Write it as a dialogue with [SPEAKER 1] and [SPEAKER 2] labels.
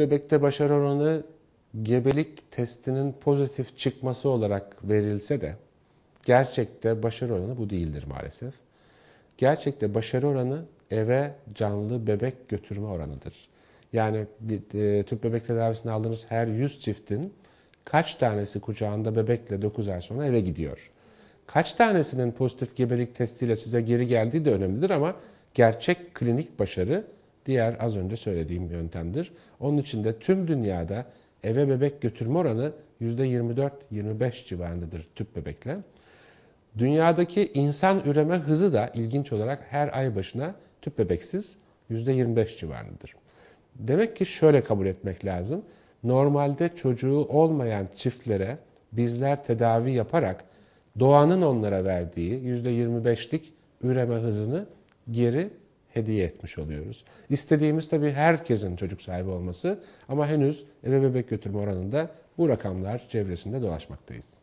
[SPEAKER 1] bebekte başarı oranı
[SPEAKER 2] gebelik testinin pozitif çıkması olarak verilse de gerçekte başarı oranı bu değildir maalesef. Gerçekte başarı oranı eve canlı bebek götürme oranıdır. Yani e, tüp bebek tedavisini aldığınız her 100 çiftin kaç tanesi kucağında bebekle 9 ay sonra eve gidiyor. Kaç tanesinin pozitif gebelik testiyle size geri geldiği de önemlidir ama gerçek klinik başarı Diğer az önce söylediğim yöntemdir. Onun için de tüm dünyada eve bebek götürme oranı %24-25 civarındadır tüp bebekle. Dünyadaki insan üreme hızı da ilginç olarak her ay başına tüp bebeksiz %25 civarındadır. Demek ki şöyle kabul etmek lazım. Normalde çocuğu olmayan çiftlere bizler tedavi yaparak doğanın onlara verdiği %25'lik üreme hızını geri hediye etmiş oluyoruz. İstediğimiz tabii herkesin çocuk sahibi olması ama henüz eve bebek götürme oranında bu rakamlar çevresinde dolaşmaktayız.